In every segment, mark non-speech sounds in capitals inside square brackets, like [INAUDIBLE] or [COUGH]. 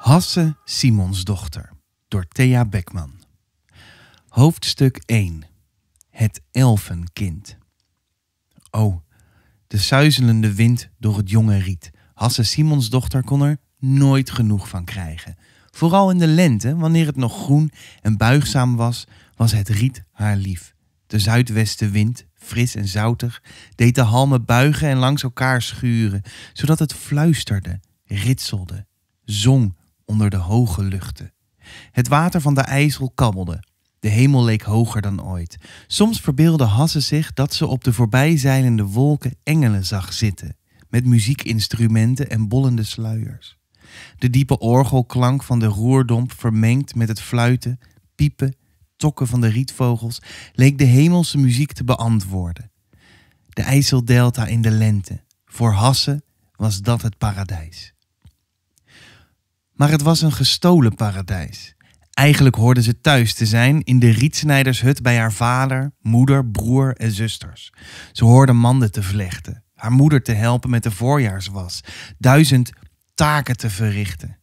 Hasse Simons dochter door Thea Beckman. Hoofdstuk 1. Het elfenkind. Oh, de suizelende wind door het jonge riet. Hasse Simons dochter kon er nooit genoeg van krijgen. Vooral in de lente, wanneer het nog groen en buigzaam was, was het riet haar lief. De zuidwestenwind fris en zoutig, deed de halmen buigen en langs elkaar schuren, zodat het fluisterde, ritselde, zong onder de hoge luchten. Het water van de IJssel kabbelde. De hemel leek hoger dan ooit. Soms verbeelden Hasse zich dat ze op de voorbijzeilende wolken engelen zag zitten, met muziekinstrumenten en bollende sluiers. De diepe orgelklank van de roerdomp vermengd met het fluiten, piepen van de rietvogels leek de hemelse muziek te beantwoorden. De IJsseldelta in de lente. Voor Hassen was dat het paradijs. Maar het was een gestolen paradijs. Eigenlijk hoorde ze thuis te zijn in de rietsnijdershut bij haar vader, moeder, broer en zusters. Ze hoorden manden te vlechten, haar moeder te helpen met de voorjaarswas, duizend taken te verrichten.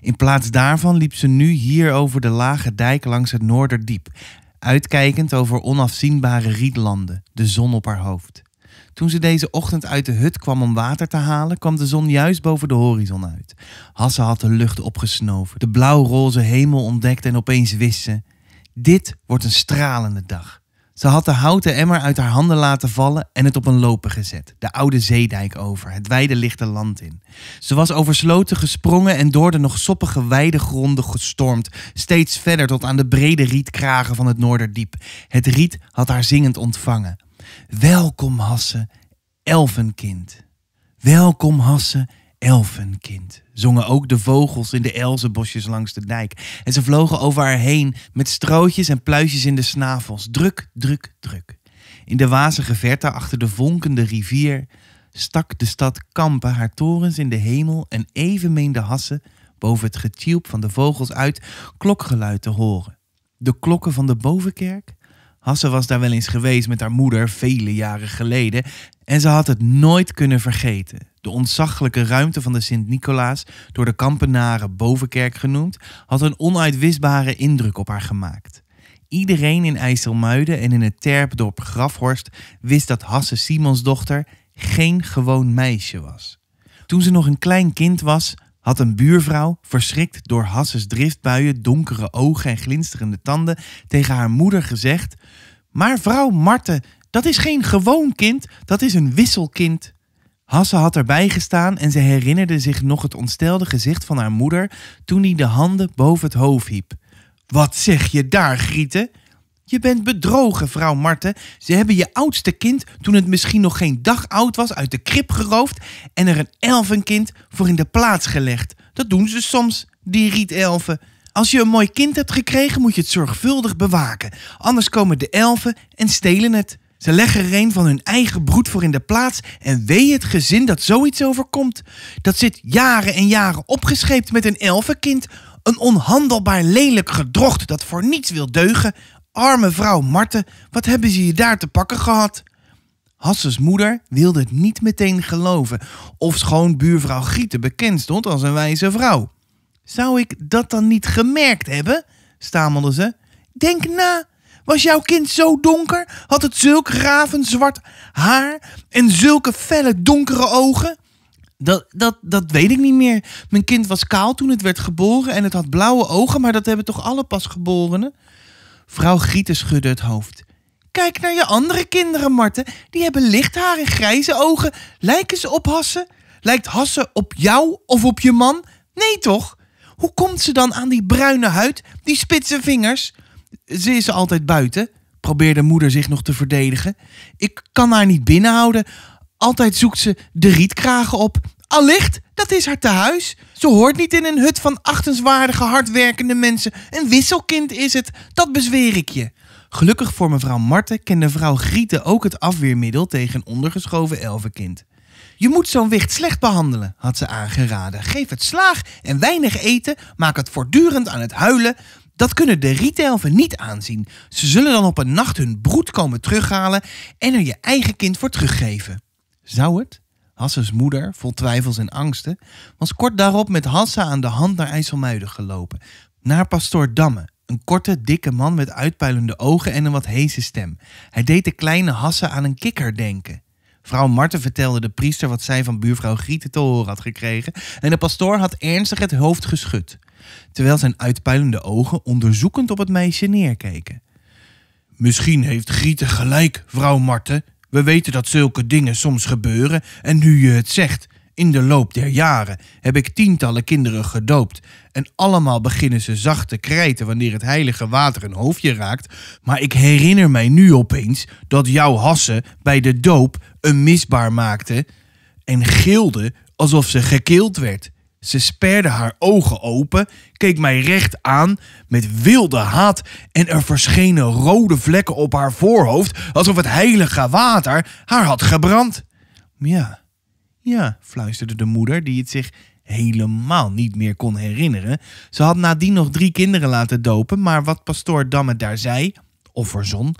In plaats daarvan liep ze nu hier over de lage dijk langs het Noorderdiep, uitkijkend over onafzienbare rietlanden, de zon op haar hoofd. Toen ze deze ochtend uit de hut kwam om water te halen, kwam de zon juist boven de horizon uit. Hasse had de lucht opgesnoven, de blauw-roze hemel ontdekt en opeens wist ze: Dit wordt een stralende dag. Ze had de houten emmer uit haar handen laten vallen en het op een lopen gezet, de oude zeedijk over, het wijde lichte land in. Ze was oversloten gesprongen en door de nog soppige weidegronden gestormd, steeds verder tot aan de brede rietkragen van het Noorderdiep. Het riet had haar zingend ontvangen. Welkom Hasse, elfenkind. Welkom Hasse, elfenkind, zongen ook de vogels in de elzenbosjes langs de dijk. En ze vlogen over haar heen met strootjes en pluisjes in de snavels. Druk, druk, druk. In de wazige verte achter de vonkende rivier stak de stad Kampen haar torens in de hemel en meende hassen boven het getjilp van de vogels uit klokgeluid te horen. De klokken van de bovenkerk? Hasse was daar wel eens geweest met haar moeder vele jaren geleden en ze had het nooit kunnen vergeten. De ontzaglijke ruimte van de Sint-Nicolaas, door de kampenaren bovenkerk genoemd, had een onuitwisbare indruk op haar gemaakt. Iedereen in IJsselmuiden en in het terpdorp Grafhorst wist dat Hasse Simons dochter geen gewoon meisje was. Toen ze nog een klein kind was, had een buurvrouw, verschrikt door Hasses driftbuien, donkere ogen en glinsterende tanden, tegen haar moeder gezegd: Maar vrouw Marten, dat is geen gewoon kind, dat is een wisselkind. Hasse had erbij gestaan en ze herinnerde zich nog het ontstelde gezicht van haar moeder toen hij de handen boven het hoofd hiep. Wat zeg je daar, Grieten? Je bent bedrogen, vrouw Marten. Ze hebben je oudste kind, toen het misschien nog geen dag oud was, uit de krib geroofd en er een elfenkind voor in de plaats gelegd. Dat doen ze soms, die rietelfen. Als je een mooi kind hebt gekregen, moet je het zorgvuldig bewaken. Anders komen de elfen en stelen het. Ze leggen er een van hun eigen broed voor in de plaats en wee het gezin dat zoiets overkomt. Dat zit jaren en jaren opgescheept met een elfenkind, een onhandelbaar lelijk gedrocht dat voor niets wil deugen. Arme vrouw Marten, wat hebben ze je daar te pakken gehad? Hasses moeder wilde het niet meteen geloven, ofschoon buurvrouw Gieten bekend stond als een wijze vrouw. Zou ik dat dan niet gemerkt hebben? stamelde ze. Denk na, was jouw kind zo donker? Had het zulk ravenzwart haar en zulke felle donkere ogen? Dat, dat, dat weet ik niet meer. Mijn kind was kaal toen het werd geboren en het had blauwe ogen, maar dat hebben toch alle pasgeborenen? Vrouw Gieten schudde het hoofd. Kijk naar je andere kinderen, Marten. Die hebben licht haar en grijze ogen. Lijken ze op Hassen? Lijkt Hassen op jou of op je man? Nee toch? Hoe komt ze dan aan die bruine huid, die spitse vingers? Ze is altijd buiten, probeerde moeder zich nog te verdedigen. Ik kan haar niet binnenhouden. Altijd zoekt ze de rietkragen op. Allicht, dat is haar tehuis. Ze hoort niet in een hut van achtenswaardige, hardwerkende mensen. Een wisselkind is het, dat bezweer ik je. Gelukkig voor mevrouw Marten kende vrouw Grieten ook het afweermiddel tegen ondergeschoven elvenkind. Je moet zo'n wicht slecht behandelen, had ze aangeraden. Geef het slaag en weinig eten, maak het voortdurend aan het huilen. Dat kunnen de retailven niet aanzien. Ze zullen dan op een nacht hun broed komen terughalen en er je eigen kind voor teruggeven. Zou het? Hassa's moeder, vol twijfels en angsten, was kort daarop met Hassa aan de hand naar IJsselmuiden gelopen. Naar pastoor Damme, een korte, dikke man met uitpuilende ogen en een wat heese stem. Hij deed de kleine Hasse aan een kikker denken. Vrouw Marten vertelde de priester wat zij van buurvrouw Grieten te horen had gekregen en de pastoor had ernstig het hoofd geschud terwijl zijn uitpuilende ogen onderzoekend op het meisje neerkeken. Misschien heeft Grieten gelijk, vrouw Marten. We weten dat zulke dingen soms gebeuren en nu je het zegt, in de loop der jaren heb ik tientallen kinderen gedoopt en allemaal beginnen ze zacht te krijten wanneer het heilige water een hoofdje raakt, maar ik herinner mij nu opeens dat jouw hassen bij de doop een misbaar maakte en gilde alsof ze gekild werd. Ze sperde haar ogen open, keek mij recht aan met wilde haat en er verschenen rode vlekken op haar voorhoofd alsof het heilige water haar had gebrand. Ja, ja, fluisterde de moeder die het zich helemaal niet meer kon herinneren. Ze had nadien nog drie kinderen laten dopen, maar wat pastoor Damme daar zei, of verzon,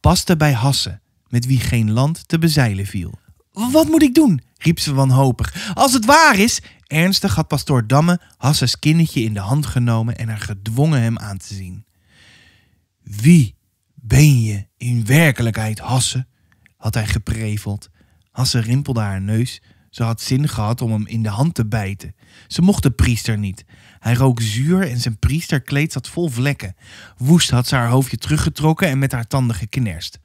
paste bij Hasse, met wie geen land te bezeilen viel. Wat moet ik doen? riep ze wanhopig. Als het waar is, Ernstig had pastoor Damme Hasses kindertje in de hand genomen en haar gedwongen hem aan te zien. Wie ben je in werkelijkheid, Hasse? had hij gepreveld. Hasse rimpelde haar neus. Ze had zin gehad om hem in de hand te bijten. Ze mocht de priester niet. Hij rook zuur en zijn priesterkleed zat vol vlekken. Woest had ze haar hoofdje teruggetrokken en met haar tanden geknerst.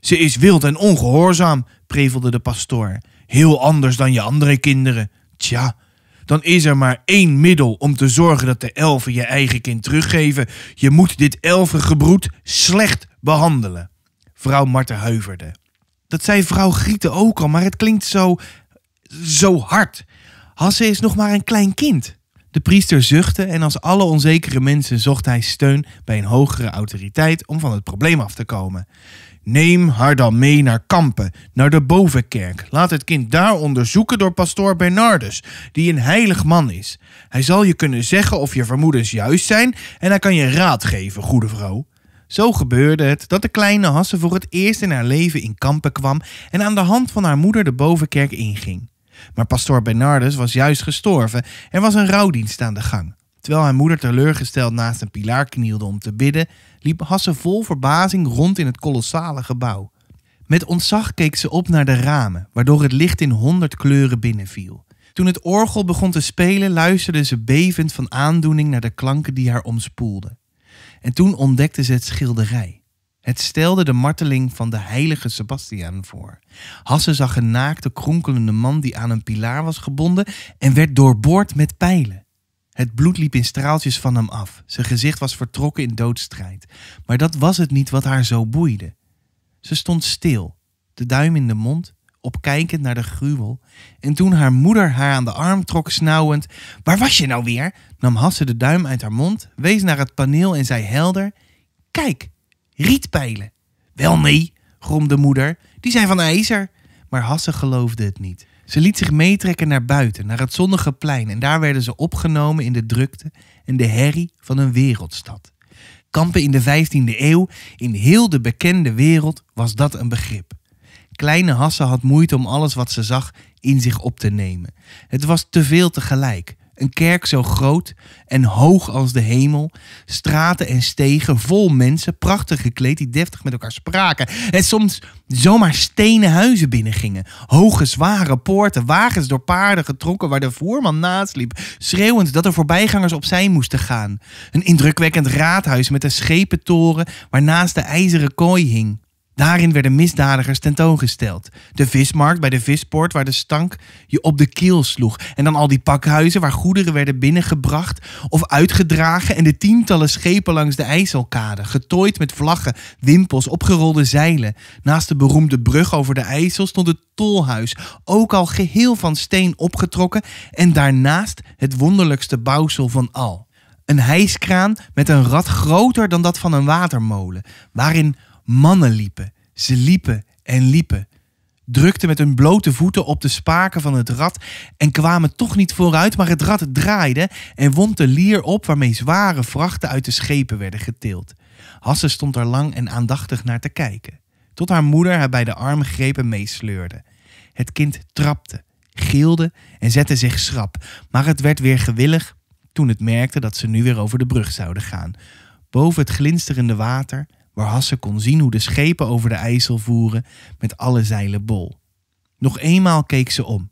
Ze is wild en ongehoorzaam, prevelde de pastoor. Heel anders dan je andere kinderen. Tja, dan is er maar één middel om te zorgen dat de elfen je eigen kind teruggeven. Je moet dit elfengebroed slecht behandelen. Vrouw Marten huiverde. Dat zei vrouw Grieten ook al, maar het klinkt zo... zo hard. Hasse is nog maar een klein kind. De priester zuchtte en als alle onzekere mensen zocht hij steun bij een hogere autoriteit om van het probleem af te komen. Neem haar dan mee naar Kampen, naar de Bovenkerk. Laat het kind daar onderzoeken door pastoor Bernardus, die een heilig man is. Hij zal je kunnen zeggen of je vermoedens juist zijn en hij kan je raad geven, goede vrouw. Zo gebeurde het dat de kleine Hasse voor het eerst in haar leven in Kampen kwam en aan de hand van haar moeder de Bovenkerk inging. Maar pastoor Bernardus was juist gestorven en was een rouwdienst aan de gang. Terwijl haar moeder teleurgesteld naast een pilaar knielde om te bidden, liep Hasse vol verbazing rond in het kolossale gebouw. Met ontzag keek ze op naar de ramen, waardoor het licht in honderd kleuren binnenviel. Toen het orgel begon te spelen, luisterde ze bevend van aandoening naar de klanken die haar omspoelden. En toen ontdekte ze het schilderij. Het stelde de marteling van de heilige Sebastiaan voor. Hasse zag een naakte, kronkelende man die aan een pilaar was gebonden en werd doorboord met pijlen. Het bloed liep in straaltjes van hem af. Zijn gezicht was vertrokken in doodstrijd. Maar dat was het niet wat haar zo boeide. Ze stond stil, de duim in de mond, opkijkend naar de gruwel. En toen haar moeder haar aan de arm trok, snauwend: Waar was je nou weer? nam Hasse de duim uit haar mond, wees naar het paneel en zei helder: Kijk, rietpijlen. Wel nee, gromde moeder, die zijn van ijzer maar Hasse geloofde het niet. Ze liet zich meetrekken naar buiten, naar het zonnige plein en daar werden ze opgenomen in de drukte en de herrie van een wereldstad. Kampen in de 15e eeuw, in heel de bekende wereld, was dat een begrip. Kleine Hasse had moeite om alles wat ze zag in zich op te nemen. Het was te veel tegelijk. Een kerk zo groot en hoog als de hemel. Straten en stegen vol mensen, prachtig gekleed, die deftig met elkaar spraken. En soms zomaar stenen huizen binnengingen. Hoge, zware poorten, wagens door paarden getrokken waar de voerman naast Schreeuwend dat er voorbijgangers opzij moesten gaan. Een indrukwekkend raadhuis met een schepentoren waarnaast de ijzeren kooi hing. Daarin werden misdadigers tentoongesteld. De vismarkt bij de vispoort waar de stank je op de keel sloeg. En dan al die pakhuizen waar goederen werden binnengebracht of uitgedragen. En de tientallen schepen langs de IJsselkade. Getooid met vlaggen, wimpels, opgerolde zeilen. Naast de beroemde brug over de IJssel stond het tolhuis. Ook al geheel van steen opgetrokken. En daarnaast het wonderlijkste bouwsel van al. Een hijskraan met een rad groter dan dat van een watermolen. Waarin Mannen liepen. Ze liepen en liepen. Drukten met hun blote voeten op de spaken van het rad en kwamen toch niet vooruit, maar het rad draaide en wond de lier op waarmee zware vrachten uit de schepen werden getild. Hasse stond er lang en aandachtig naar te kijken, tot haar moeder haar bij de arm greep en meesleurde. Het kind trapte, gilde en zette zich schrap, maar het werd weer gewillig toen het merkte dat ze nu weer over de brug zouden gaan. Boven het glinsterende water waar Hasse kon zien hoe de schepen over de IJssel voeren met alle zeilen bol. Nog eenmaal keek ze om.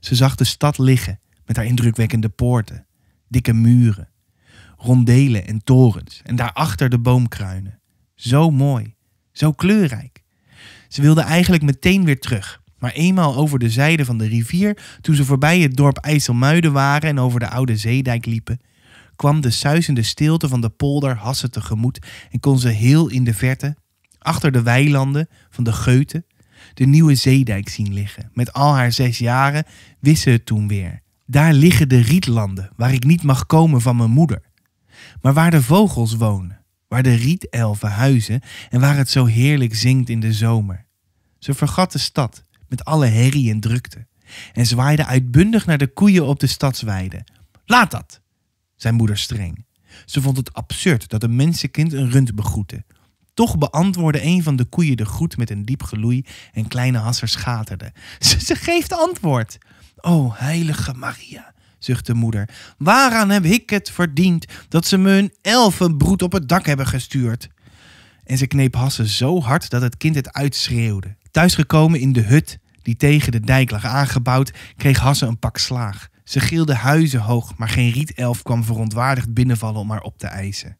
Ze zag de stad liggen met haar indrukwekkende poorten, dikke muren, rondelen en torens en daarachter de boomkruinen. Zo mooi, zo kleurrijk. Ze wilde eigenlijk meteen weer terug, maar eenmaal over de zijde van de rivier, toen ze voorbij het dorp IJsselmuiden waren en over de oude zeedijk liepen, kwam de suizende stilte van de polder Hassen tegemoet en kon ze heel in de verte, achter de weilanden van de Geuten, de nieuwe zeedijk zien liggen. Met al haar zes jaren wist ze het toen weer. Daar liggen de rietlanden waar ik niet mag komen van mijn moeder. Maar waar de vogels wonen, waar de rietelven huizen en waar het zo heerlijk zingt in de zomer. Ze vergat de stad met alle herrie en drukte en zwaaide uitbundig naar de koeien op de stadsweide. Laat dat, zijn moeder streng. Ze vond het absurd dat een mensenkind een rund begroette. Toch beantwoordde een van de koeien de groet met een diep geloei en kleine Hasser schaterde. [LAUGHS] Ze, geeft antwoord. O heilige Maria, zuchtte moeder. Waaraan heb ik het verdiend dat ze me een elfenbroed op het dak hebben gestuurd? En ze kneep Hasse zo hard dat het kind het uitschreeuwde. Thuisgekomen in de hut die tegen de dijk lag aangebouwd, kreeg Hasse een pak slaag. Ze gilde huizenhoog, maar geen rietelf kwam verontwaardigd binnenvallen om haar op te eisen.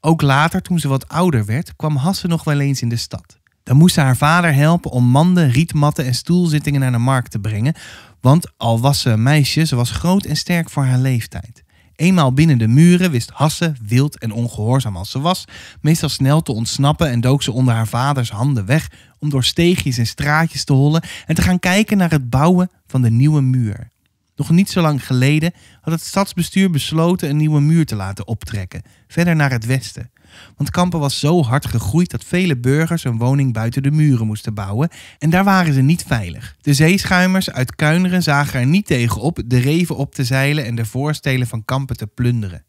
Ook later, toen ze wat ouder werd, kwam Hasse nog wel eens in de stad. Dan moest ze haar vader helpen om manden, rietmatten en stoelzittingen naar de markt te brengen, want al was ze een meisje, ze was groot en sterk voor haar leeftijd. Eenmaal binnen de muren wist Hasse, wild en ongehoorzaam als ze was, meestal snel te ontsnappen en dook ze onder haar vaders handen weg om door steegjes en straatjes te hollen en te gaan kijken naar het bouwen van de nieuwe muur. Nog niet zo lang geleden had het stadsbestuur besloten een nieuwe muur te laten optrekken, verder naar het westen. Want Kampen was zo hard gegroeid dat vele burgers een woning buiten de muren moesten bouwen en daar waren ze niet veilig. De zeeschuimers uit Kuineren zagen er niet tegen op de reven op te zeilen en de voorstelen van Kampen te plunderen.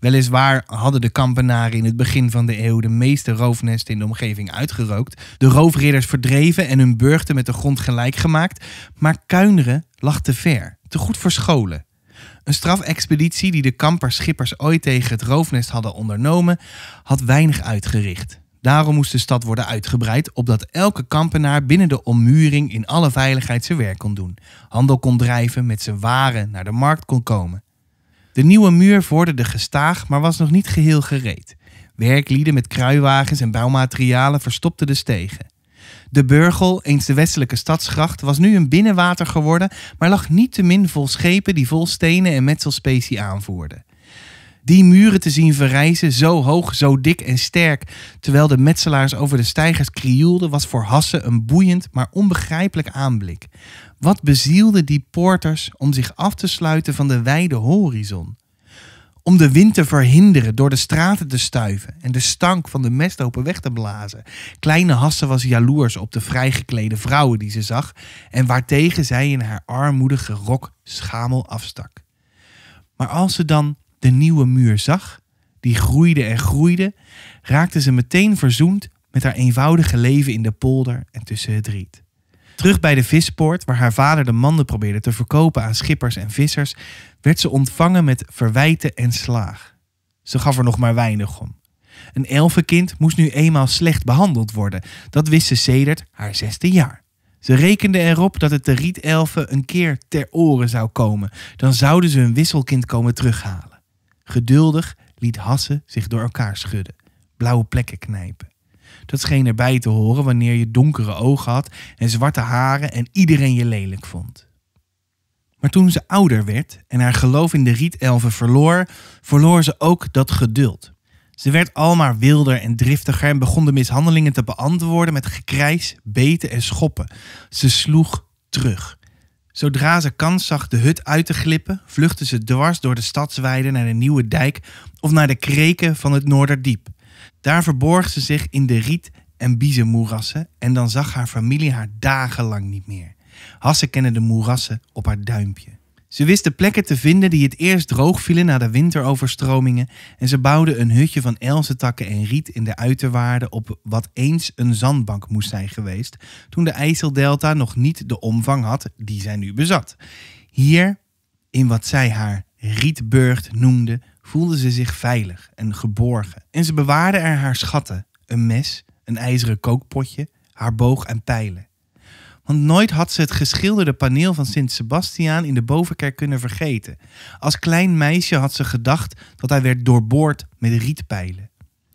Weliswaar hadden de kampenaren in het begin van de eeuw de meeste roofnesten in de omgeving uitgerookt, de roofridders verdreven en hun burchten met de grond gelijk gemaakt, maar Kuineren lag te ver te goed voor scholen. Een strafexpeditie die de kamperschippers ooit tegen het roofnest hadden ondernomen, had weinig uitgericht. Daarom moest de stad worden uitgebreid, opdat elke kampenaar binnen de ommuring in alle veiligheid zijn werk kon doen, handel kon drijven, met zijn waren naar de markt kon komen. De nieuwe muur vorderde gestaag, maar was nog niet geheel gereed. Werklieden met kruiwagens en bouwmaterialen verstopten de stegen. De Burgel, eens de westelijke stadsgracht, was nu een binnenwater geworden, maar lag niet te min vol schepen die vol stenen en metselspecie aanvoerden. Die muren te zien verrijzen, zo hoog, zo dik en sterk, terwijl de metselaars over de stijgers krioelden, was voor Hasse een boeiend, maar onbegrijpelijk aanblik. Wat bezielde die poorters om zich af te sluiten van de wijde horizon? om de wind te verhinderen door de straten te stuiven en de stank van de mesthopen weg te blazen. Kleine Hasse was jaloers op de vrijgeklede vrouwen die ze zag en waartegen zij in haar armoedige rok schamel afstak. Maar als ze dan de nieuwe muur zag, die groeide en groeide, raakte ze meteen verzoend met haar eenvoudige leven in de polder en tussen het riet. Terug bij de vispoort, waar haar vader de manden probeerde te verkopen aan schippers en vissers, werd ze ontvangen met verwijten en slaag. Ze gaf er nog maar weinig om. Een elfenkind moest nu eenmaal slecht behandeld worden. Dat wist ze sedert haar zesde jaar. Ze rekende erop dat het de rietelfen een keer ter oren zou komen. Dan zouden ze hun wisselkind komen terughalen. Geduldig liet Hasse zich door elkaar schudden, blauwe plekken knijpen. Dat scheen erbij te horen wanneer je donkere ogen had en zwarte haren en iedereen je lelijk vond. Maar toen ze ouder werd en haar geloof in de rietelven verloor, verloor ze ook dat geduld. Ze werd maar wilder en driftiger en begon de mishandelingen te beantwoorden met gekrijs, beten en schoppen. Ze sloeg terug. Zodra ze kans zag de hut uit te glippen, vluchtte ze dwars door de stadsweide naar de Nieuwe Dijk of naar de kreken van het Noorderdiep. Daar verborg ze zich in de riet- en biezenmoerassen en dan zag haar familie haar dagenlang niet meer. Hasse kende de moerassen op haar duimpje. Ze wist de plekken te vinden die het eerst droog vielen na de winteroverstromingen en ze bouwden een hutje van elzetakken en riet in de uiterwaarden op wat eens een zandbank moest zijn geweest toen de IJsseldelta nog niet de omvang had die zij nu bezat. Hier, in wat zij haar rietburgt noemde, voelde ze zich veilig en geborgen. En ze bewaarde er haar schatten, een mes, een ijzeren kookpotje, haar boog en pijlen. Want nooit had ze het geschilderde paneel van Sint Sebastiaan in de bovenkerk kunnen vergeten. Als klein meisje had ze gedacht dat hij werd doorboord met rietpijlen.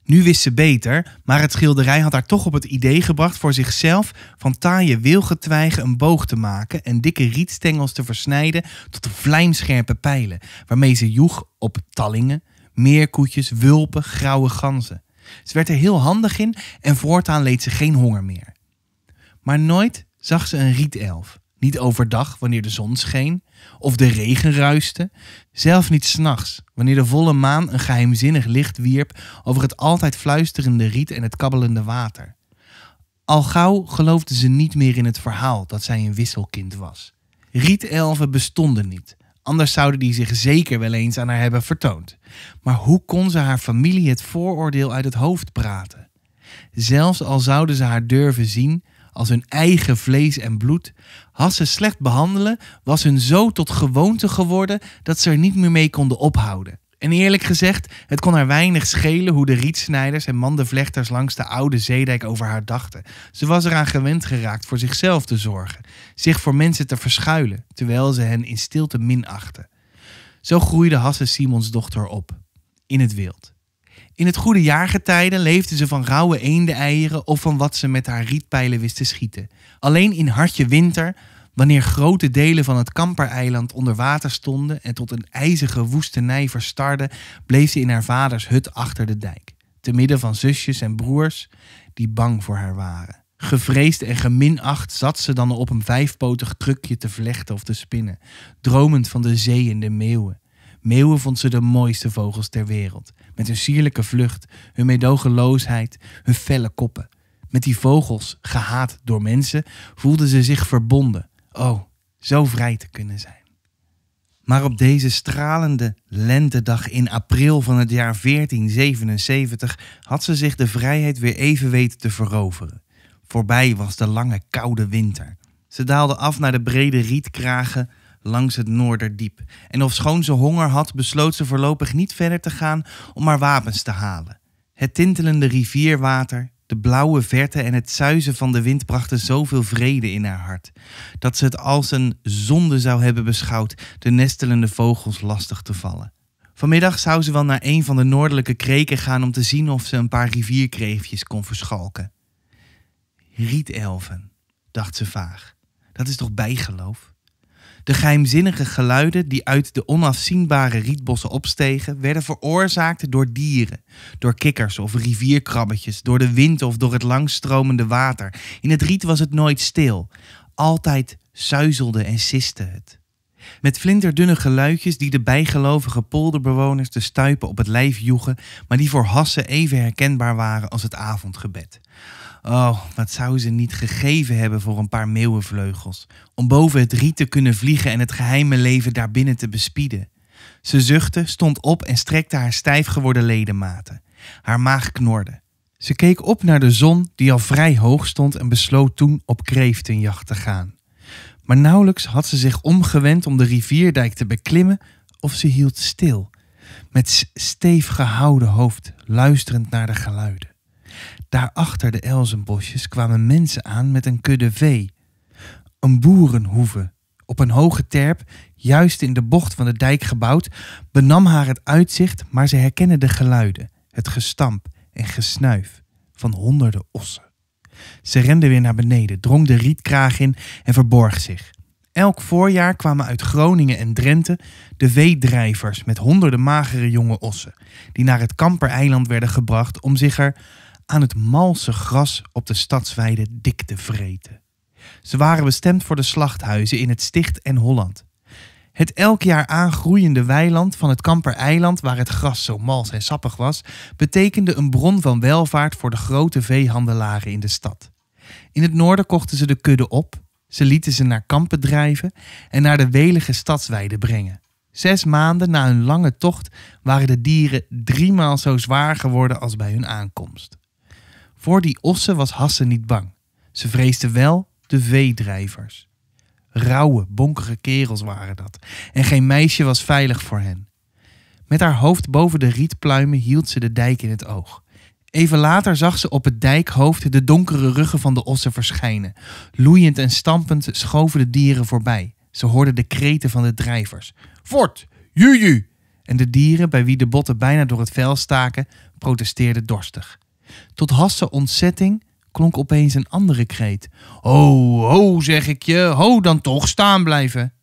Nu wist ze beter, maar het schilderij had haar toch op het idee gebracht voor zichzelf van taaie wilgetwijgen een boog te maken en dikke rietstengels te versnijden tot vlijmscherpe pijlen, waarmee ze joeg op tallingen, meerkoetjes, wulpen, grauwe ganzen. Ze werd er heel handig in en voortaan leed ze geen honger meer. Maar nooit zag ze een rietelf. Niet overdag, wanneer de zon scheen, of de regen ruiste. Zelf niet s'nachts, wanneer de volle maan een geheimzinnig licht wierp over het altijd fluisterende riet en het kabbelende water. Al gauw geloofden ze niet meer in het verhaal dat zij een wisselkind was. Rietelven bestonden niet, anders zouden die zich zeker wel eens aan haar hebben vertoond. Maar hoe kon ze haar familie het vooroordeel uit het hoofd praten? Zelfs al zouden ze haar durven zien, als hun eigen vlees en bloed. Hassen slecht behandelen was hun zo tot gewoonte geworden dat ze er niet meer mee konden ophouden. En eerlijk gezegd, het kon haar weinig schelen hoe de rietsnijders en mandenvlechters langs de oude zeedijk over haar dachten. Ze was eraan gewend geraakt voor zichzelf te zorgen, zich voor mensen te verschuilen, terwijl ze hen in stilte minachten. Zo groeide Hasse Simons dochter op, in het wild. In het goede jaargetijden leefde ze van rauwe eenden-eieren of van wat ze met haar rietpijlen wist te schieten. Alleen in hartje winter, wanneer grote delen van het kampereiland onder water stonden en tot een ijzige woestenij verstarden, bleef ze in haar vaders hut achter de dijk, te midden van zusjes en broers die bang voor haar waren. Gevreesd en geminacht zat ze dan op een vijfpotig krukje te vlechten of te spinnen, dromend van de zee en de meeuwen. Meeuwen vond ze de mooiste vogels ter wereld. Met hun sierlijke vlucht, hun medogeloosheid, hun felle koppen. Met die vogels, gehaat door mensen, voelden ze zich verbonden. Oh, zo vrij te kunnen zijn. Maar op deze stralende lentedag in april van het jaar 1477 had ze zich de vrijheid weer even weten te veroveren. Voorbij was de lange koude winter. Ze daalde af naar de brede rietkragen langs het Noorderdiep. En ofschoon ze honger had, besloot ze voorlopig niet verder te gaan om haar wapens te halen. Het tintelende rivierwater, de blauwe verte en het zuizen van de wind brachten zoveel vrede in haar hart, dat ze het als een zonde zou hebben beschouwd de nestelende vogels lastig te vallen. Vanmiddag zou ze wel naar een van de noordelijke kreken gaan om te zien of ze een paar rivierkreefjes kon verschalken. Rietelven, dacht ze vaag. Dat is toch bijgeloof? De geheimzinnige geluiden die uit de onafzienbare rietbossen opstegen, werden veroorzaakt door dieren. Door kikkers of rivierkrabbetjes, door de wind of door het langstromende water. In het riet was het nooit stil. Altijd suizelde en siste het. Met flinterdunne geluidjes die de bijgelovige polderbewoners de stuipen op het lijf joegen, maar die voor Hassen even herkenbaar waren als het avondgebed. Oh, wat zou ze niet gegeven hebben voor een paar meeuwenvleugels, om boven het riet te kunnen vliegen en het geheime leven daarbinnen te bespieden. Ze zuchtte, stond op en strekte haar stijf geworden ledematen. Haar maag knorde. Ze keek op naar de zon die al vrij hoog stond en besloot toen op kreeftenjacht te gaan. Maar nauwelijks had ze zich omgewend om de rivierdijk te beklimmen of ze hield stil, met steef gehouden hoofd luisterend naar de geluiden. Daarachter de elzenbosjes kwamen mensen aan met een kudde vee. Een boerenhoeve, op een hoge terp, juist in de bocht van de dijk gebouwd, benam haar het uitzicht, maar ze herkennen de geluiden, het gestamp en gesnuif van honderden ossen. Ze rende weer naar beneden, drong de rietkraag in en verborg zich. Elk voorjaar kwamen uit Groningen en Drenthe de veedrijvers met honderden magere jonge ossen, die naar het Kampereiland werden gebracht om zich er aan het malse gras op de stadsweide dik te vreten. Ze waren bestemd voor de slachthuizen in het Sticht en Holland. Het elk jaar aangroeiende weiland van het Kampereiland, waar het gras zo mals en sappig was, betekende een bron van welvaart voor de grote veehandelaren in de stad. In het noorden kochten ze de kudde op, ze lieten ze naar kampen drijven en naar de welige stadsweide brengen. Zes maanden na hun lange tocht waren de dieren driemaal zo zwaar geworden als bij hun aankomst. Voor die ossen was Hasse niet bang. Ze vreesde wel de veedrijvers. Rauwe, bonkere kerels waren dat, en geen meisje was veilig voor hen. Met haar hoofd boven de rietpluimen hield ze de dijk in het oog. Even later zag ze op het dijkhoofd de donkere ruggen van de ossen verschijnen. Loeiend en stampend schoven de dieren voorbij. Ze hoorden de kreten van de drijvers. Fort! Juju! En de dieren, bij wie de botten bijna door het vel staken, protesteerden dorstig. Tot hasse ontzetting klonk opeens een andere kreet. Ho, ho, zeg ik je, ho dan toch, staan blijven.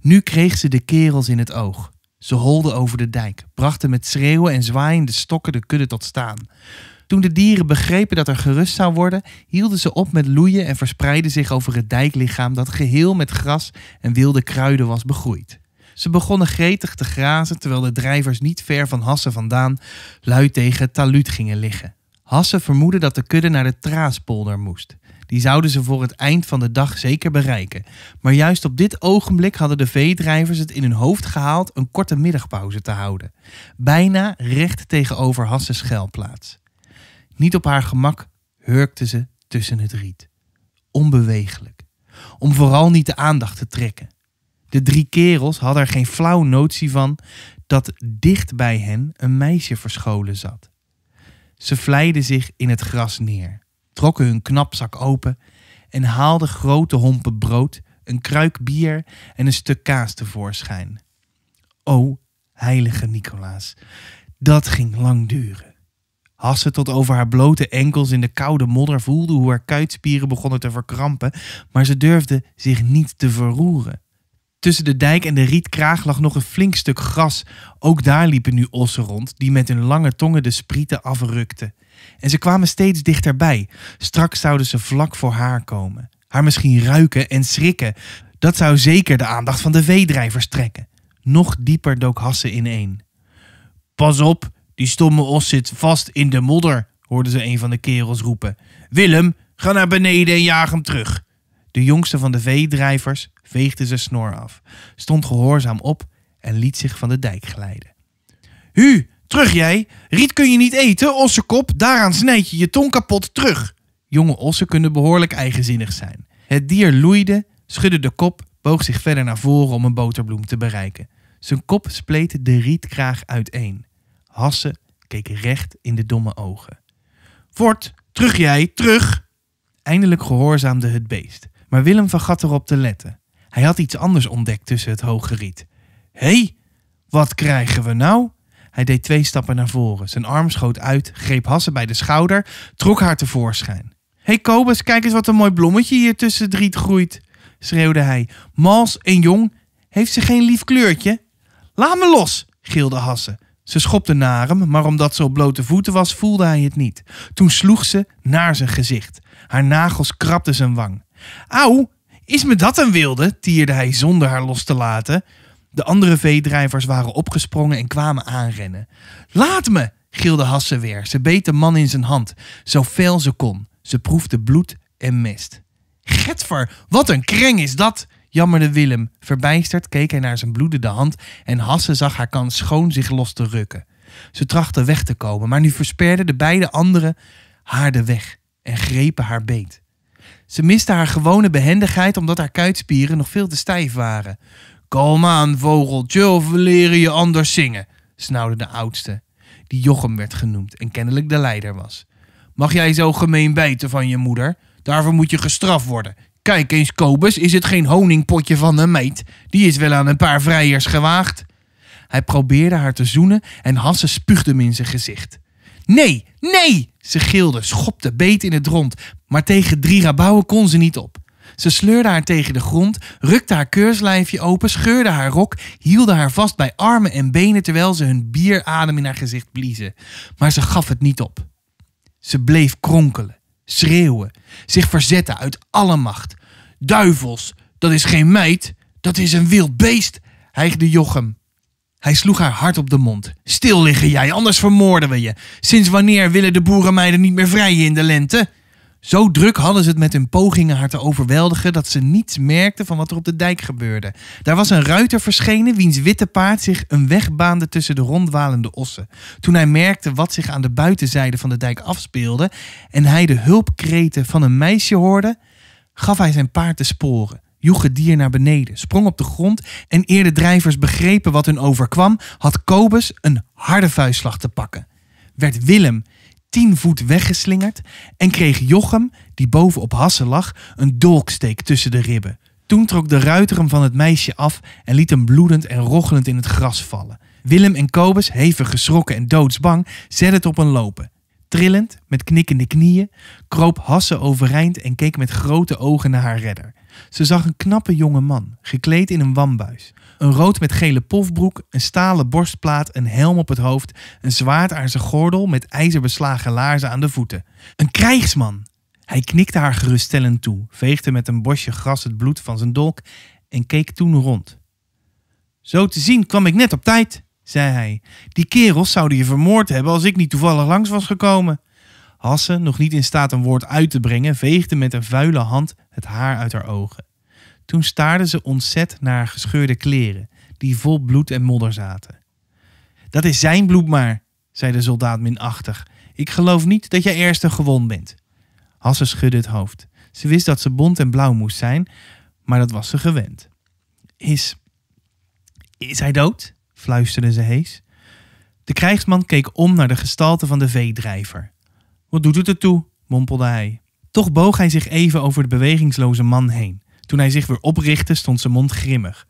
Nu kreeg ze de kerels in het oog. Ze holden over de dijk, brachten met schreeuwen en zwaaiende stokken de kudde tot staan. Toen de dieren begrepen dat er gerust zou worden, hielden ze op met loeien en verspreidden zich over het dijklichaam dat geheel met gras en wilde kruiden was begroeid. Ze begonnen gretig te grazen terwijl de drijvers niet ver van Hassen vandaan luid tegen het taluut gingen liggen. Hasse vermoedde dat de kudde naar de Traaspolder moest. Die zouden ze voor het eind van de dag zeker bereiken. Maar juist op dit ogenblik hadden de veedrijvers het in hun hoofd gehaald een korte middagpauze te houden. Bijna recht tegenover Hasses schuilplaats. Niet op haar gemak hurkte ze tussen het riet. Onbewegelijk. Om vooral niet de aandacht te trekken. De drie kerels hadden er geen flauw notie van dat dicht bij hen een meisje verscholen zat. Ze vlijden zich in het gras neer, trokken hun knapzak open en haalden grote hompen brood, een kruik bier en een stuk kaas tevoorschijn. O, heilige Nicolaas, dat ging lang duren. Hasse tot over haar blote enkels in de koude modder voelde hoe haar kuitspieren begonnen te verkrampen, maar ze durfde zich niet te verroeren. Tussen de dijk en de rietkraag lag nog een flink stuk gras. Ook daar liepen nu ossen rond, die met hun lange tongen de sprieten afrukten. En ze kwamen steeds dichterbij. Straks zouden ze vlak voor haar komen. Haar misschien ruiken en schrikken. Dat zou zeker de aandacht van de veedrijvers trekken. Nog dieper dook Hasse ineen. Pas op, die stomme os zit vast in de modder, Hoorden ze een van de kerels roepen. Willem, ga naar beneden en jaag hem terug. De jongste van de veedrijvers veegde zijn snor af, stond gehoorzaam op en liet zich van de dijk glijden. Hu, terug jij! Riet kun je niet eten, ossenkop. daaraan snijd je je tong kapot terug! Jonge ossen kunnen behoorlijk eigenzinnig zijn. Het dier loeide, schudde de kop, boog zich verder naar voren om een boterbloem te bereiken. Zijn kop spleet de rietkraag uiteen. Hasse keek recht in de domme ogen. Fort, terug jij, terug! Eindelijk gehoorzaamde het beest. Maar Willem vergat erop te letten. Hij had iets anders ontdekt tussen het hoge riet. Hé, hey, wat krijgen we nou? Hij deed twee stappen naar voren. Zijn arm schoot uit, greep Hasse bij de schouder, trok haar tevoorschijn. Hé hey Kobus, kijk eens wat een mooi bloemetje hier tussen het riet groeit, schreeuwde hij. Mals en jong, heeft ze geen lief kleurtje? Laat me los, gilde Hasse. Ze schopte naar hem, maar omdat ze op blote voeten was, voelde hij het niet. Toen sloeg ze naar zijn gezicht. Haar nagels krabden zijn wang. Auw! is me dat een wilde? tierde hij zonder haar los te laten. De andere veedrijvers waren opgesprongen en kwamen aanrennen. Laat me, gilde Hasse weer. Ze beet de man in zijn hand, zo fel ze kon. Ze proefde bloed en mest. Getver, wat een kreng is dat! jammerde Willem. Verbijsterd keek hij naar zijn bloedende hand en Hasse zag haar kans schoon zich los te rukken. Ze trachtte weg te komen, maar nu versperden de beide anderen haar de weg en grepen haar beet. Ze miste haar gewone behendigheid omdat haar kuitspieren nog veel te stijf waren. Kom aan, vogeltje, of we leren je anders zingen, snauwde de oudste, die Jochem werd genoemd en kennelijk de leider was. Mag jij zo gemeen bijten van je moeder? Daarvoor moet je gestraft worden. Kijk eens, Kobus, is het geen honingpotje van een meid? Die is wel aan een paar vrijers gewaagd. Hij probeerde haar te zoenen en Hasse spuugde hem in zijn gezicht. Nee, nee! Ze gilde, schopte, beet in het rond. Maar tegen drie rabouwen kon ze niet op. Ze sleurde haar tegen de grond, rukte haar keurslijfje open, scheurde haar rok, hielde haar vast bij armen en benen terwijl ze hun bieradem in haar gezicht bliezen. Maar ze gaf het niet op. Ze bleef kronkelen, schreeuwen, zich verzetten uit alle macht. Duivels, dat is geen meid, dat is een wild beest, hijgde Jochem. Hij sloeg haar hard op de mond. Stil liggen jij, anders vermoorden we je. Sinds wanneer willen de boerenmeiden niet meer vrijen in de lente? Zo druk hadden ze het met hun pogingen haar te overweldigen dat ze niets merkten van wat er op de dijk gebeurde. Daar was een ruiter verschenen wiens witte paard zich een weg baande tussen de rondwalende ossen. Toen hij merkte wat zich aan de buitenzijde van de dijk afspeelde en hij de hulpkreten van een meisje hoorde, gaf hij zijn paard de sporen joeg het dier naar beneden, sprong op de grond en eer de drijvers begrepen wat hun overkwam, had Kobus een harde vuistslag te pakken. Werd Willem tien voet weggeslingerd en kreeg Jochem, die boven op Hassen lag, een dolksteek tussen de ribben. Toen trok de ruiter hem van het meisje af en liet hem bloedend en rochelend in het gras vallen. Willem en Kobus, hevig geschrokken en doodsbang, zetten het op een lopen. Trillend, met knikkende knieën, kroop Hasse overeind en keek met grote ogen naar haar redder. Ze zag een knappe jonge man, gekleed in een wambuis. Een rood met gele pofbroek, een stalen borstplaat, een helm op het hoofd, een zwaard aan zijn gordel met ijzerbeslagen laarzen aan de voeten. Een krijgsman! Hij knikte haar geruststellend toe, veegde met een bosje gras het bloed van zijn dolk en keek toen rond. Zo te zien kwam ik net op tijd, zei hij. Die kerels zouden je vermoord hebben als ik niet toevallig langs was gekomen. Hasse, nog niet in staat een woord uit te brengen, veegde met een vuile hand het haar uit haar ogen. Toen staarde ze ontzet naar haar gescheurde kleren, die vol bloed en modder zaten. Dat is zijn bloed maar, zei de soldaat minachtig. Ik geloof niet dat jij eerst een gewond bent. Hasse schudde het hoofd. Ze wist dat ze bont en blauw moest zijn, maar dat was ze gewend. Is. Is hij dood? fluisterde ze hees. De krijgsman keek om naar de gestalte van de veedrijver. Wat doet het ertoe? mompelde hij. Toch boog hij zich even over de bewegingsloze man heen. Toen hij zich weer oprichtte, stond zijn mond grimmig.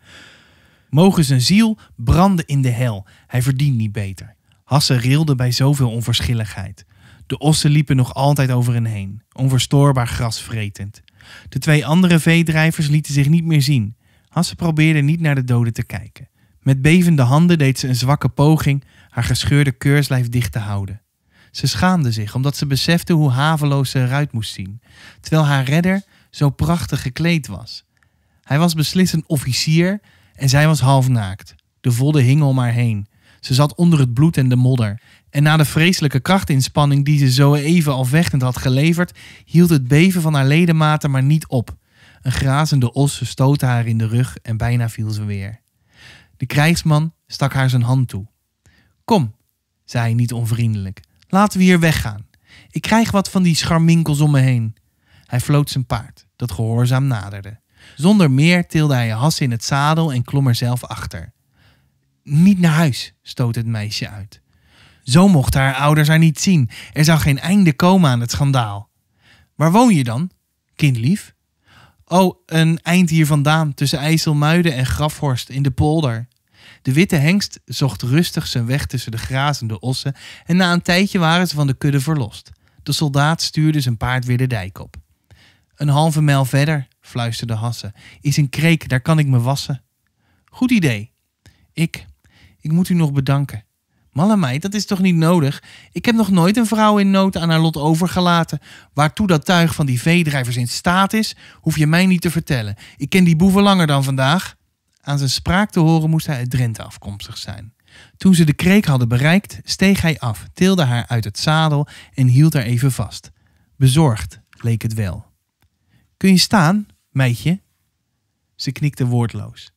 Mogen zijn ziel branden in de hel. Hij verdient niet beter. Hasse rilde bij zoveel onverschilligheid. De ossen liepen nog altijd over hen heen, onverstoorbaar grasvretend. De twee andere veedrijvers lieten zich niet meer zien. Hasse probeerde niet naar de doden te kijken. Met bevende handen deed ze een zwakke poging haar gescheurde keurslijf dicht te houden. Ze schaamde zich omdat ze besefte hoe haveloos ze eruit moest zien, terwijl haar redder zo prachtig gekleed was. Hij was beslist een officier en zij was halfnaakt. De vodden hingen om haar heen. Ze zat onder het bloed en de modder. En na de vreselijke krachtinspanning die ze zo even al vechtend had geleverd, hield het beven van haar ledematen maar niet op. Een grazende os stootte haar in de rug en bijna viel ze weer. De krijgsman stak haar zijn hand toe. Kom, zei hij niet onvriendelijk. Laten we hier weggaan. Ik krijg wat van die scharminkels om me heen. Hij floot zijn paard, dat gehoorzaam naderde. Zonder meer tilde hij Hasse in het zadel en klom er zelf achter. Niet naar huis, stoot het meisje uit. Zo mochten haar ouders haar niet zien. Er zou geen einde komen aan het schandaal. Waar woon je dan, kindlief? Oh, een eind hier vandaan, tussen IJsselmuiden en Grafhorst in de polder. De witte hengst zocht rustig zijn weg tussen de grazende ossen en na een tijdje waren ze van de kudde verlost. De soldaat stuurde zijn paard weer de dijk op. Een halve mijl verder, fluisterde Hasse, is een kreek, daar kan ik me wassen. Goed idee. Ik, ik moet u nog bedanken. Malle meid, dat is toch niet nodig? Ik heb nog nooit een vrouw in nood aan haar lot overgelaten. Waartoe dat tuig van die veedrijvers in staat is, hoef je mij niet te vertellen. Ik ken die boeven langer dan vandaag. Aan zijn spraak te horen moest hij uit Drenthe afkomstig zijn. Toen ze de kreek hadden bereikt, steeg hij af, tilde haar uit het zadel en hield haar even vast. Bezorgd leek het wel. Kun je staan, meidje? Ze knikte woordloos.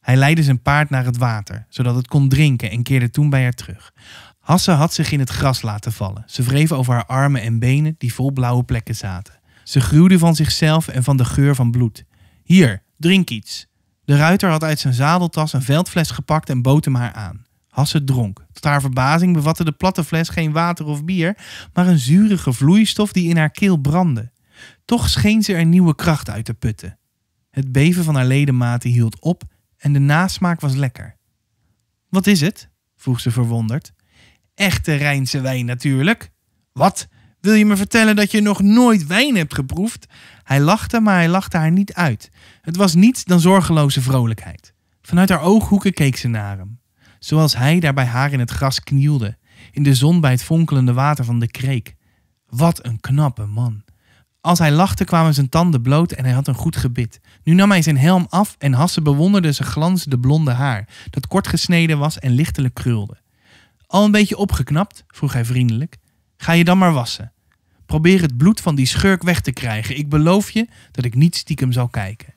Hij leidde zijn paard naar het water, zodat het kon drinken en keerde toen bij haar terug. Hasse had zich in het gras laten vallen. Ze wreef over haar armen en benen die vol blauwe plekken zaten. Ze gruwde van zichzelf en van de geur van bloed. Hier, drink iets. De ruiter had uit zijn zadeltas een veldfles gepakt en bood hem haar aan. Hasse dronk. Tot haar verbazing bevatte de platte fles geen water of bier, maar een zurige vloeistof die in haar keel brandde. Toch scheen ze er nieuwe kracht uit te putten. Het beven van haar ledematen hield op en de nasmaak was lekker. Wat is het? vroeg ze verwonderd. Echte Rijnse wijn natuurlijk. Wat? Wil je me vertellen dat je nog nooit wijn hebt geproefd? Hij lachte, maar hij lachte haar niet uit. Het was niets dan zorgeloze vrolijkheid. Vanuit haar ooghoeken keek ze naar hem. Zoals hij daar bij haar in het gras knielde, in de zon bij het fonkelende water van de kreek. Wat een knappe man. Als hij lachte kwamen zijn tanden bloot en hij had een goed gebit. Nu nam hij zijn helm af en Hasse bewonderde zijn glanzende blonde haar, dat kort gesneden was en lichtelijk krulde. Al een beetje opgeknapt? vroeg hij vriendelijk. Ga je dan maar wassen. Probeer het bloed van die schurk weg te krijgen. Ik beloof je dat ik niet stiekem zal kijken.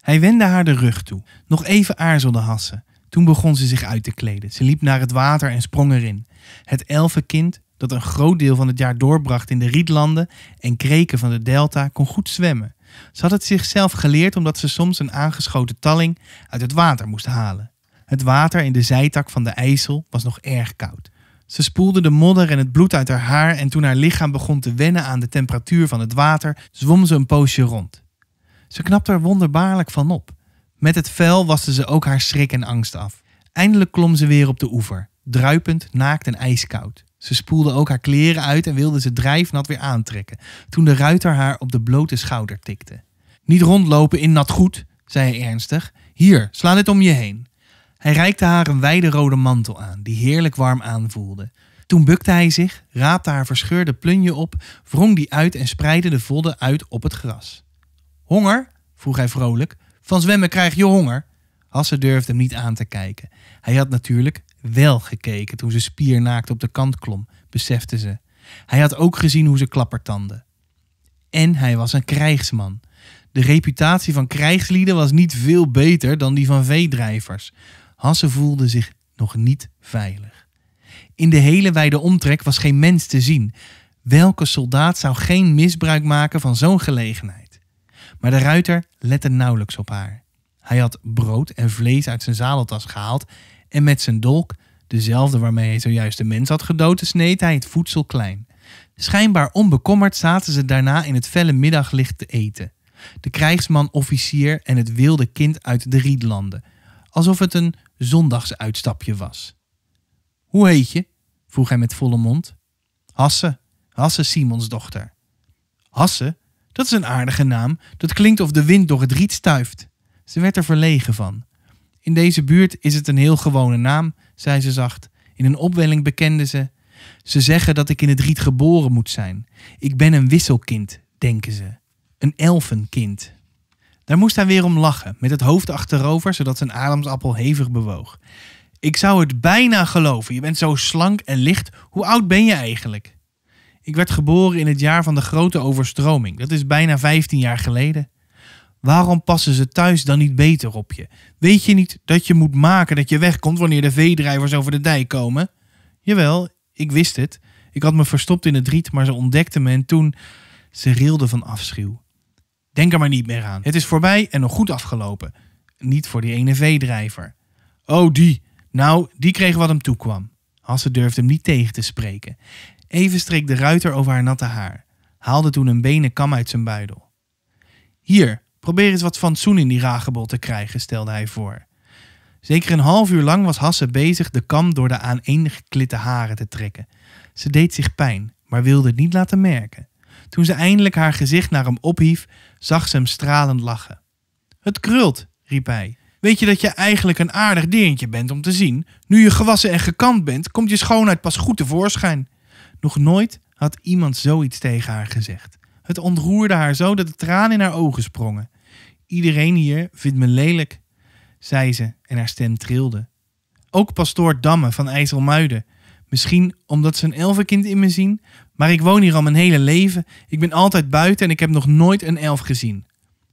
Hij wendde haar de rug toe. Nog even aarzelde Hasse. Toen begon ze zich uit te kleden. Ze liep naar het water en sprong erin. Het elfenkind, dat een groot deel van het jaar doorbracht in de rietlanden en kreken van de delta, kon goed zwemmen. Ze had het zichzelf geleerd omdat ze soms een aangeschoten talling uit het water moest halen. Het water in de zijtak van de IJssel was nog erg koud. Ze spoelde de modder en het bloed uit haar haar en toen haar lichaam begon te wennen aan de temperatuur van het water, zwom ze een poosje rond. Ze knapte er wonderbaarlijk van op. Met het vuil waste ze ook haar schrik en angst af. Eindelijk klom ze weer op de oever, druipend, naakt en ijskoud. Ze spoelde ook haar kleren uit en wilde ze drijfnat weer aantrekken, toen de ruiter haar op de blote schouder tikte. Niet rondlopen in nat goed, zei hij ernstig. Hier, sla dit om je heen. Hij reikte haar een wijde rode mantel aan, die heerlijk warm aanvoelde. Toen bukte hij zich, raapte haar verscheurde plunje op, wrong die uit en spreidde de vodden uit op het gras. Honger? vroeg hij vrolijk. Van zwemmen krijg je honger? Hasse durfde hem niet aan te kijken. Hij had natuurlijk wel gekeken toen ze spiernaakt op de kant klom, besefte ze. Hij had ook gezien hoe ze tanden. En hij was een krijgsman. De reputatie van krijgslieden was niet veel beter dan die van veedrijvers. Hasse voelde zich nog niet veilig. In de hele wijde omtrek was geen mens te zien. Welke soldaat zou geen misbruik maken van zo'n gelegenheid? Maar de ruiter lette nauwelijks op haar. Hij had brood en vlees uit zijn zadeltas gehaald en met zijn dolk, dezelfde waarmee hij zojuist de mens had gedood, sneed hij het voedsel klein. Schijnbaar onbekommerd zaten ze daarna in het felle middaglicht te eten. De krijgsman-officier en het wilde kind uit de Riedlanden. Alsof het een zondagsuitstapje was. Hoe heet je? vroeg hij met volle mond. Hasse, Hasse Simons dochter. Hasse? Dat is een aardige naam. Dat klinkt of de wind door het riet stuift. Ze werd er verlegen van. In deze buurt is het een heel gewone naam, zei ze zacht. In een opwelling bekende ze: Ze zeggen dat ik in het riet geboren moet zijn. Ik ben een wisselkind, denken ze. Een elfenkind. Daar moest hij weer om lachen, met het hoofd achterover, zodat zijn adamsappel hevig bewoog. Ik zou het bijna geloven. Je bent zo slank en licht. Hoe oud ben je eigenlijk? Ik werd geboren in het jaar van de grote overstroming. Dat is bijna 15 jaar geleden. Waarom passen ze thuis dan niet beter op je? Weet je niet dat je moet maken dat je wegkomt wanneer de veedrijvers over de dijk komen? Jawel, ik wist het. Ik had me verstopt in het riet, maar ze ontdekten me en toen... Ze rilde van afschuw. Denk er maar niet meer aan. Het is voorbij en nog goed afgelopen. Niet voor die ene veedrijver. Oh, die. Nou, die kreeg wat hem toekwam. Hasse durfde hem niet tegen te spreken. Even streek de ruiter over haar natte haar. Haalde toen een benen kam uit zijn buidel. Hier, probeer eens wat fatsoen in die ragebol te krijgen, stelde hij voor. Zeker een half uur lang was Hasse bezig de kam door de klitten haren te trekken. Ze deed zich pijn, maar wilde het niet laten merken. Toen ze eindelijk haar gezicht naar hem ophief, zag ze hem stralend lachen. Het krult, riep hij. Weet je dat je eigenlijk een aardig deerntje bent om te zien? Nu je gewassen en gekant bent, komt je schoonheid pas goed tevoorschijn. Nog nooit had iemand zoiets tegen haar gezegd. Het ontroerde haar zo dat de tranen in haar ogen sprongen. Iedereen hier vindt me lelijk, zei ze en haar stem trilde. Ook pastoor Damme van IJsselmuiden Misschien omdat ze een elfenkind in me zien, maar ik woon hier al mijn hele leven. Ik ben altijd buiten en ik heb nog nooit een elf gezien.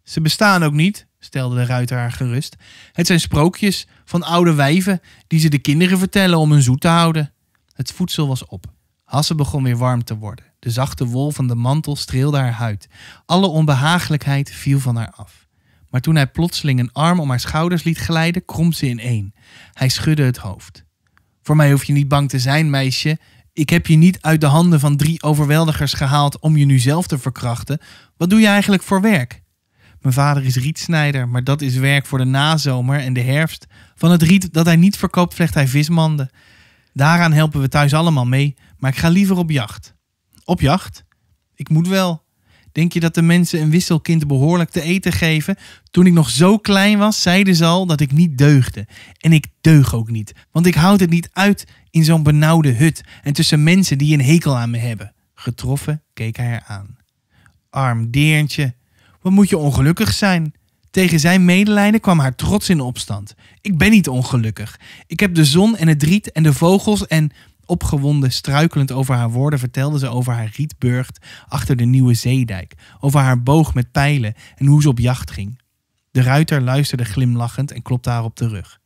Ze bestaan ook niet, stelde de ruiter haar gerust. Het zijn sprookjes van oude wijven die ze de kinderen vertellen om hun zoet te houden. Het voedsel was op. Hasse begon weer warm te worden. De zachte wol van de mantel streelde haar huid. Alle onbehagelijkheid viel van haar af. Maar toen hij plotseling een arm om haar schouders liet glijden, kromp ze ineen. Hij schudde het hoofd. Voor mij hoef je niet bang te zijn, meisje. Ik heb je niet uit de handen van drie overweldigers gehaald om je nu zelf te verkrachten. Wat doe je eigenlijk voor werk? Mijn vader is rietsnijder, maar dat is werk voor de nazomer en de herfst. Van het riet dat hij niet verkoopt, vlecht hij vismanden. Daaraan helpen we thuis allemaal mee, maar ik ga liever op jacht. Op jacht? Ik moet wel. Denk je dat de mensen een wisselkind behoorlijk te eten geven? Toen ik nog zo klein was, zeiden ze al dat ik niet deugde. En ik deug ook niet, want ik houd het niet uit in zo'n benauwde hut en tussen mensen die een hekel aan me hebben. Getroffen keek hij haar aan. Arm deertje, wat moet je ongelukkig zijn? Tegen zijn medelijden kwam haar trots in opstand. Ik ben niet ongelukkig. Ik heb de zon en het riet en de vogels en Opgewonden, struikelend over haar woorden vertelde ze over haar rietburgt achter de nieuwe zeedijk, over haar boog met pijlen en hoe ze op jacht ging. De ruiter luisterde glimlachend en klopte haar op de rug.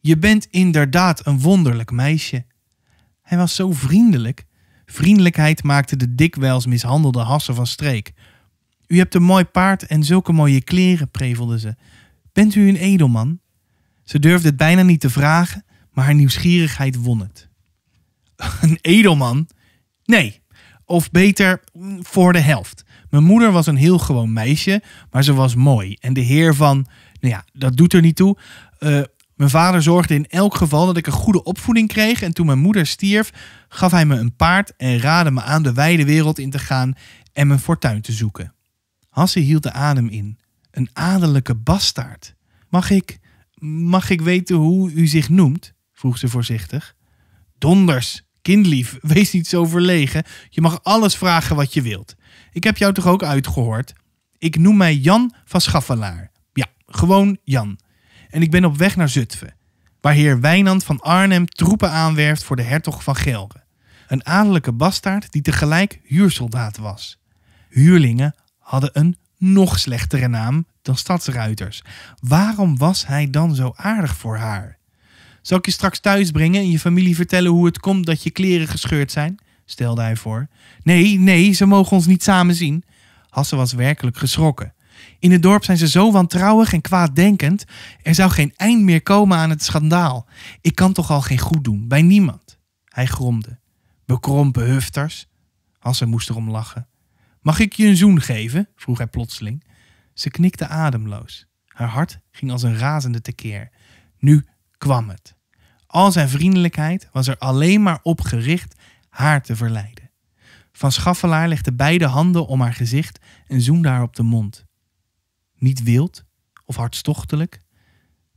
Je bent inderdaad een wonderlijk meisje. Hij was zo vriendelijk. Vriendelijkheid maakte de dikwijls mishandelde hassen van streek. U hebt een mooi paard en zulke mooie kleren, prevelde ze. Bent u een edelman? Ze durfde het bijna niet te vragen, maar haar nieuwsgierigheid won het een edelman. Nee, of beter voor de helft. Mijn moeder was een heel gewoon meisje, maar ze was mooi. En de heer van, nou ja, dat doet er niet toe. Eh, mijn vader zorgde in elk geval dat ik een goede opvoeding kreeg. En toen mijn moeder stierf, gaf hij me een paard en raadde me aan de wijde wereld in te gaan en mijn fortuin te zoeken. Hasse hield de adem in. Een adellijke bastaard. Mag ik, mag ik weten hoe u zich noemt? vroeg ze voorzichtig. Donders, Kindlief, [LAUGHS] wees niet zo verlegen. Je mag alles vragen wat je wilt. Ik heb jou toch ook uitgehoord? Ik noem mij Jan van Schaffelaar. Ja, gewoon Jan. En ik ben op weg naar Zutphen, waar heer Wijnand van Arnhem troepen aanwerft voor de hertog van Gelre. Een adellijke bastaard die tegelijk huursoldaat was. Huurlingen hadden een nog slechtere naam dan stadsruiters. Waarom was hij dan zo aardig voor haar? Zal ik je straks thuis brengen en je familie vertellen hoe het komt dat je kleren gescheurd zijn? stelde hij voor. Nee, nee, ze mogen ons niet samen zien. Hasse was werkelijk geschrokken. In het dorp zijn ze zo wantrouwig en kwaaddenkend. Er zou geen eind meer komen aan het schandaal. Ik kan toch al geen goed doen, bij niemand. Hij gromde. Bekrompen hufters. Hasse moest erom lachen. Mag ik je een zoen geven? vroeg hij plotseling. Ze knikte ademloos. Haar hart ging als een razende tekeer. Nu kwam het. Al zijn vriendelijkheid was er alleen maar op gericht haar te verleiden. Van Schaffelaar legde beide handen om haar gezicht en zoende haar op de mond. Niet wild of hartstochtelijk,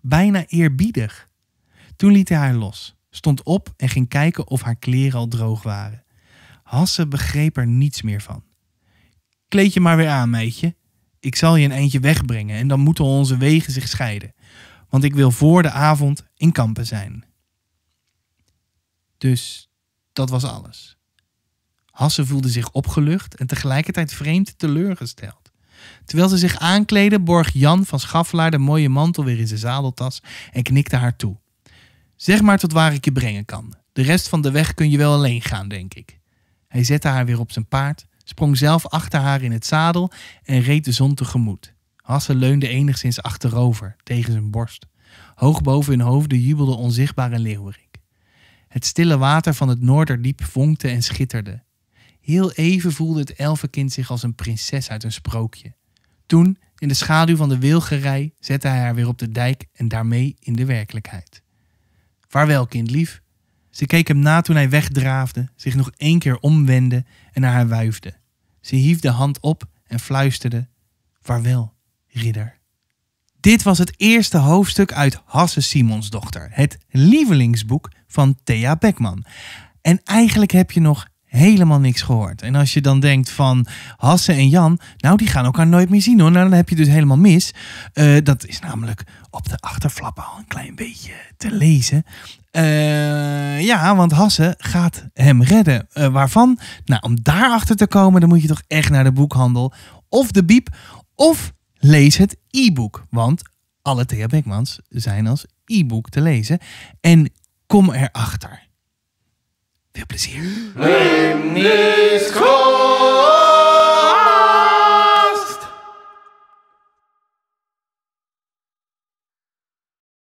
bijna eerbiedig. Toen liet hij haar los, stond op en ging kijken of haar kleren al droog waren. Hasse begreep er niets meer van. Kleed je maar weer aan, meidje. Ik zal je een eindje wegbrengen en dan moeten onze wegen zich scheiden want ik wil voor de avond in kampen zijn. Dus dat was alles. Hasse voelde zich opgelucht en tegelijkertijd vreemd teleurgesteld. Terwijl ze zich aankleedde, borg Jan van Schaffelaar de mooie mantel weer in zijn zadeltas en knikte haar toe. Zeg maar tot waar ik je brengen kan. De rest van de weg kun je wel alleen gaan, denk ik. Hij zette haar weer op zijn paard, sprong zelf achter haar in het zadel en reed de zon tegemoet. Hasse leunde enigszins achterover tegen zijn borst. Hoog boven hun hoofden jubelde onzichtbare leeuwerik. Het stille water van het Noorderdiep vonkte en schitterde. Heel even voelde het elfenkind zich als een prinses uit een sprookje. Toen, in de schaduw van de wilgerij, zette hij haar weer op de dijk en daarmee in de werkelijkheid. Vaarwel, lief. Ze keek hem na toen hij wegdraafde, zich nog één keer omwendde en naar haar wuifde. Ze hief de hand op en fluisterde: Vaarwel ridder. Dit was het eerste hoofdstuk uit Hasse Simons dochter, het lievelingsboek van Thea Beckman. En eigenlijk heb je nog helemaal niks gehoord. En als je dan denkt van Hasse en Jan, nou die gaan elkaar nooit meer zien hoor. Nou dan heb je dus helemaal mis. Eh, dat is namelijk op de achterflappen al een klein beetje te lezen. Eh, ja, want Hasse gaat hem redden. Eh, waarvan? Nou, om daarachter te komen, dan moet je toch echt naar de boekhandel of de biep of lees het e-book. Want alle Thea Beckmans zijn als e-book te lezen. En kom erachter. Veel plezier.